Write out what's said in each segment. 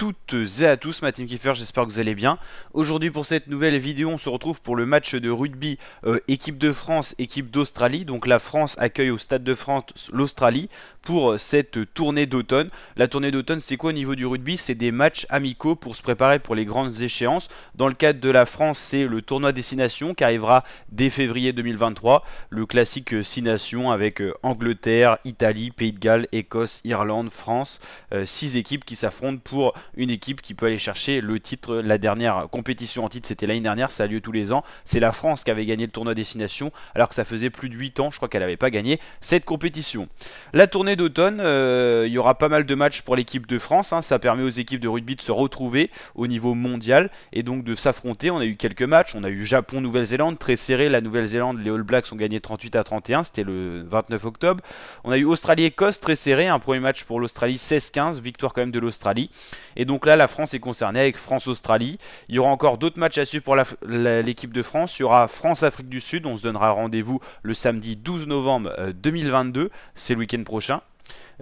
toutes et à tous, ma team j'espère que vous allez bien. Aujourd'hui pour cette nouvelle vidéo, on se retrouve pour le match de rugby euh, équipe de France, équipe d'Australie. Donc la France accueille au Stade de France l'Australie pour euh, cette tournée d'automne. La tournée d'automne, c'est quoi au niveau du rugby C'est des matchs amicaux pour se préparer pour les grandes échéances. Dans le cadre de la France, c'est le tournoi Destination qui arrivera dès février 2023. Le classique 6 euh, nations avec euh, Angleterre, Italie, Pays de Galles, Écosse, Irlande, France. 6 équipes qui s'affrontent pour une équipe qui peut aller chercher le titre. La dernière compétition en titre, c'était l'année dernière, ça a lieu tous les ans. C'est la France qui avait gagné le tournoi Destination alors que ça faisait plus de 8 ans, je crois qu'elle n'avait pas gagné cette compétition. La tournée d'automne, euh, il y aura pas mal de matchs pour l'équipe de France. Hein. Ça permet aux équipes de rugby de se retrouver au niveau mondial et donc de s'affronter. On a eu quelques matchs. On a eu Japon-Nouvelle-Zélande, très serré. La Nouvelle-Zélande, les All Blacks ont gagné 38 à 31. C'était le 29 octobre. On a eu Australie-Écosse, très serré. Un premier match pour l'Australie, 16-15. Victoire quand même de l'Australie. Et donc là, la France est concernée avec France-Australie. Il y aura encore d'autres matchs à suivre pour l'équipe de France. Il y aura France-Afrique du Sud. On se donnera rendez-vous le samedi 12 novembre 2022. Euh, C'est le week-end prochain.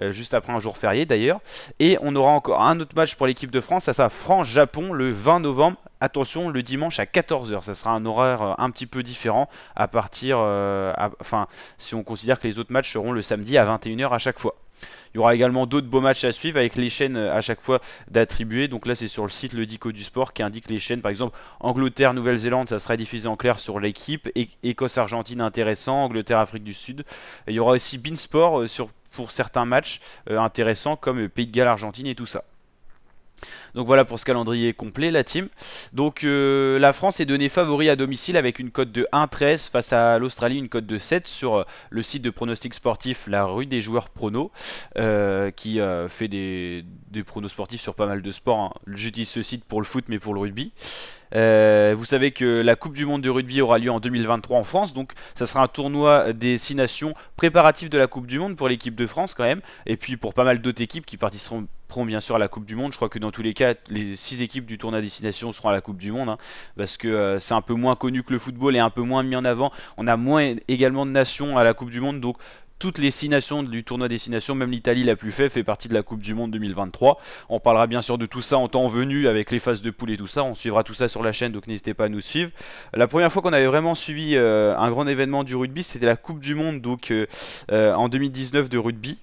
Euh, juste après un jour férié d'ailleurs. Et on aura encore un autre match pour l'équipe de France, ça sera France-Japon le 20 novembre. Attention, le dimanche à 14h, ça sera un horaire euh, un petit peu différent à partir, euh, enfin, si on considère que les autres matchs seront le samedi à 21h à chaque fois. Il y aura également d'autres beaux matchs à suivre avec les chaînes à chaque fois d'attribuer. Donc là, c'est sur le site Le Dico du Sport qui indique les chaînes. Par exemple, Angleterre, Nouvelle-Zélande, ça sera diffusé en clair sur l'équipe. Écosse, Argentine, intéressant. Angleterre, Afrique du Sud. Il y aura aussi Beansport sur pour certains matchs euh, intéressants comme Pays de Galles, Argentine et tout ça. Donc voilà pour ce calendrier complet la team. Donc euh, la France est donnée favori à domicile avec une cote de 1,13 face à l'Australie, une cote de 7 sur euh, le site de pronostics sportifs, La Rue des Joueurs Pronos qui fait des, pronos sportifs sur pas mal de sports. Hein. J'utilise ce site pour le foot mais pour le rugby. Euh, vous savez que la Coupe du Monde de rugby aura lieu en 2023 en France, donc ça sera un tournoi des 6 nations préparatif de la Coupe du Monde pour l'équipe de France quand même, et puis pour pas mal d'autres équipes qui participeront bien sûr à la Coupe du Monde. Je crois que dans tous les cas, les 6 équipes du tournoi des nations seront à la Coupe du Monde, hein, parce que euh, c'est un peu moins connu que le football et un peu moins mis en avant. On a moins également de nations à la Coupe du Monde, donc toutes les six nations du tournoi des six nations, même l'Italie la plus faible, fait partie de la Coupe du Monde 2023. On parlera bien sûr de tout ça en temps venu avec les phases de poule et tout ça. On suivra tout ça sur la chaîne, donc n'hésitez pas à nous suivre. La première fois qu'on avait vraiment suivi euh, un grand événement du rugby, c'était la Coupe du Monde donc euh, euh, en 2019 de rugby,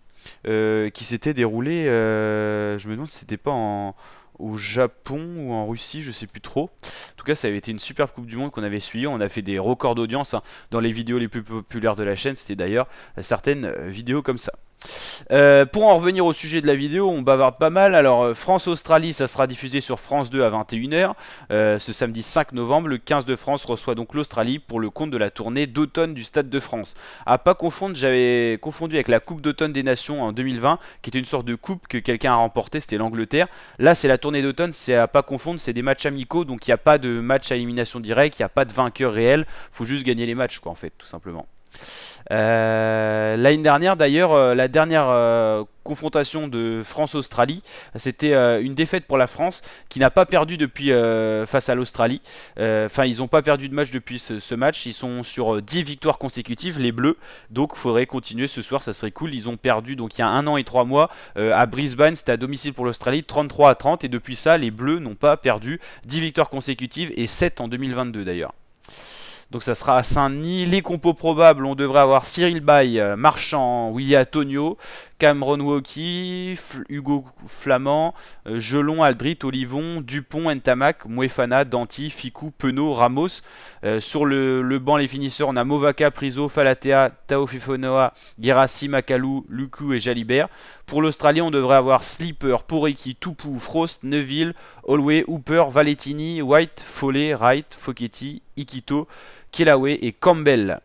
qui s'était déroulée. je me demande si c'était pas en au Japon ou en Russie, je sais plus trop. En tout cas, ça avait été une superbe Coupe du Monde qu'on avait suivie. On a fait des records d'audience hein, dans les vidéos les plus populaires de la chaîne. C'était d'ailleurs certaines vidéos comme ça. Euh, pour en revenir au sujet de la vidéo, on bavarde pas mal. Alors, euh, France-Australie, ça sera diffusé sur France 2 à 21h euh, ce samedi 5 novembre. Le 15 de France reçoit donc l'Australie pour le compte de la tournée d'automne du Stade de France. À pas confondre, j'avais confondu avec la Coupe d'automne des Nations en 2020, qui était une sorte de coupe que quelqu'un a remporté, c'était l'Angleterre. Là, c'est la tournée d'automne, c'est à pas confondre, c'est des matchs amicaux, donc il n'y a pas de match à élimination directe, il n'y a pas de vainqueur réel, faut juste gagner les matchs, quoi, en fait, tout simplement. Euh, l'année dernière, d'ailleurs, euh, la dernière euh, confrontation de France-Australie, c'était une défaite pour la France qui n'a pas perdu depuis face à l'Australie. Enfin, ils n'ont pas perdu de match depuis ce, match. Ils sont sur 10 victoires consécutives, les Bleus. Donc, faudrait continuer ce soir, ça serait cool. Ils ont perdu, donc il y a un an et trois mois, à Brisbane, c'était à domicile pour l'Australie, 33 à 30. Et depuis ça, les Bleus n'ont pas perdu 10 victoires consécutives et 7 en 2022 d'ailleurs. Donc ça sera à Saint-Denis. Les compos probables, on devrait avoir Cyril Bay, euh, Marchand, Willy Tonio... Cameron Walkie, Hugo Flamand, euh, Gelon, Aldrit, Olivon, Dupont, Entamac, Muefana, Danti, Ficou, Penaud, Ramos. Euh, sur le, banc, les finisseurs, on a Movaca, Priso, Falatea, Tao Fifonoa, Gerassi, Makalou, Luku et Jalibert. Pour l'Australien, on devrait avoir Sleeper, Poriki, Tupou, Frost, Neville, Holway, Hooper, Valetini, White, Follet, Wright, Fochetti, Ikito, Kelaway et Campbell.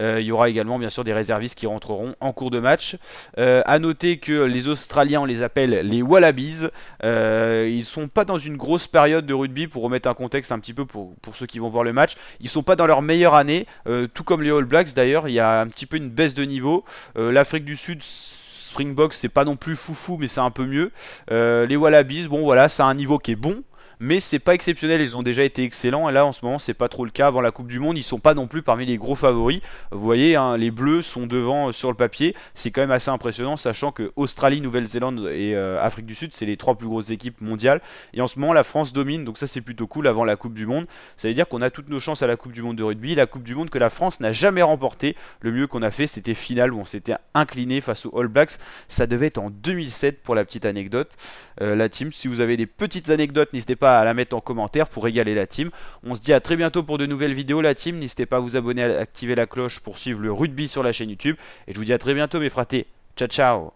Euh, il y aura également bien sûr des réservistes qui rentreront en cours de match. A euh, noter que les Australiens, on les appelle les Wallabies. Euh, ils sont pas dans une grosse période de rugby pour remettre un contexte un petit peu pour, ceux qui vont voir le match. Ils sont pas dans leur meilleure année, tout comme les All Blacks d'ailleurs. Il y a un petit peu une baisse de niveau. L'Afrique du Sud Springboks, c'est pas non plus foufou, mais c'est un peu mieux. les Wallabies, bon voilà, c'est un niveau qui est bon, mais c'est pas exceptionnel, ils ont déjà été excellents, et là en ce moment c'est pas trop le cas, avant la Coupe du Monde ils sont pas non plus parmi les gros favoris, vous voyez hein, les Bleus sont devant euh, sur le papier, c'est quand même assez impressionnant, sachant que Australie, Nouvelle-Zélande et euh, Afrique du Sud c'est les trois plus grosses équipes mondiales, et en ce moment la France domine, donc ça c'est plutôt cool avant la Coupe du Monde, ça veut dire qu'on a toutes nos chances à la Coupe du Monde de rugby, la Coupe du Monde que la France n'a jamais remportée, le mieux qu'on a fait c'était finale où on s'était incliné face aux All Blacks, ça devait être en 2007 pour la petite anecdote, euh, la team, si vous avez des petites anecdotes n'hésitez pas à la mettre en commentaire pour régaler la team. On se dit à très bientôt pour de nouvelles vidéos la team. N'hésitez pas à vous abonner, à activer la cloche pour suivre le rugby sur la chaîne YouTube. Et je vous dis à très bientôt mes fratés. Ciao ciao